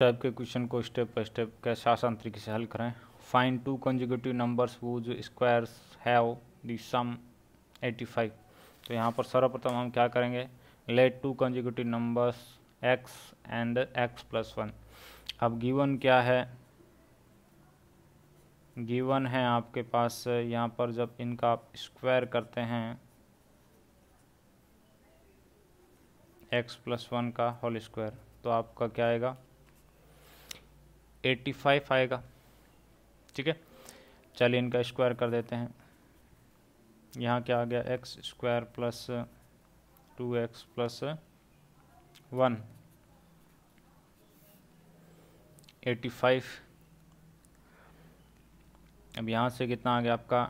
type के question को step by step कैसे आसान तरीके से हल करें फाइन टू कंजिक्यूटिव नंबर्स वो जो स्क्वायर्स हैव दी सम 85 तो यहाँ पर सर्वप्रथम हम क्या करेंगे let two consecutive numbers x and x plus one अब गिवन क्या है गिवन है आपके पास यहाँ पर जब इनका आप स्क्वायर करते हैं एक्स प्लस वन का होल स्क्वायर तो आपका क्या आएगा एट्टी फाइव आएगा ठीक है चलिए इनका स्क्वायर कर देते हैं यहाँ क्या आ गया x square plus two x plus one eighty five अब यहाँ से कितना आ गया आपका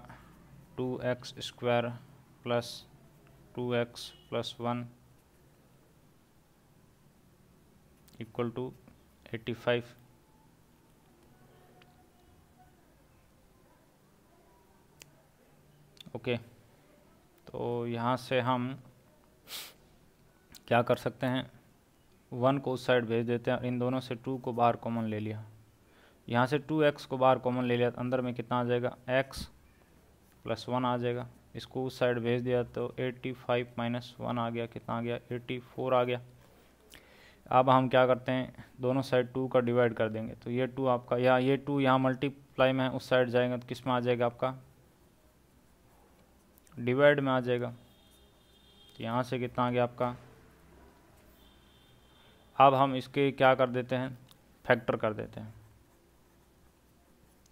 two x square plus two x plus one equal to eighty five okay तो यहाँ से हम क्या कर सकते हैं वन को उस साइड भेज देते हैं और इन दोनों से टू को बाहर कॉमन ले लिया यहाँ से टू एक्स को बाहर कॉमन ले लिया तो अंदर में कितना आ जाएगा एक्स प्लस वन आ जाएगा इसको उस साइड भेज दिया तो एट्टी फाइव माइनस वन आ गया कितना आ गया एट्टी फोर आ गया अब हम क्या करते हैं दोनों साइड टू का डिवाइड कर देंगे तो ये टू आपका या ये टू यहाँ मल्टीप्लाई में उस साइड जाएगा तो किस में आ जाएगा आपका डिवाइड में आ जाएगा तो यहाँ से कितना आ गया आपका अब हम इसके क्या कर देते हैं फैक्टर कर देते हैं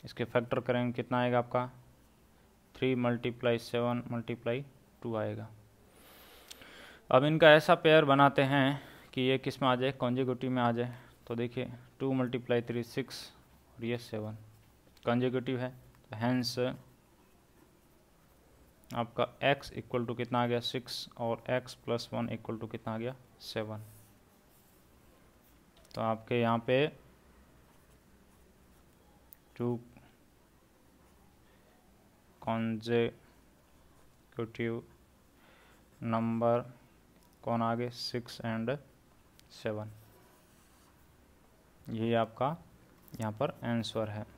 इसके फैक्टर करेंगे कितना आएगा आपका three multiply seven multiply two आएगा अब इनका ऐसा पेयर बनाते हैं कि ये किस में आ जाए कॉन्जिक्यूटिव में आ जाए तो देखिए टू मल्टीप्लाई थ्री सिक्स और ये सेवन कॉन्जिक्यूटिव है तो हैंस आपका x इक्वल टू कितना आ गया सिक्स और x plus one equal to कितना आ गया सेवन तो आपके यहाँ पे टू कॉन्जेक्यूटिव नंबर कौन आ गए सिक्स एंड सेवन यही आपका यहाँ पर आंसर है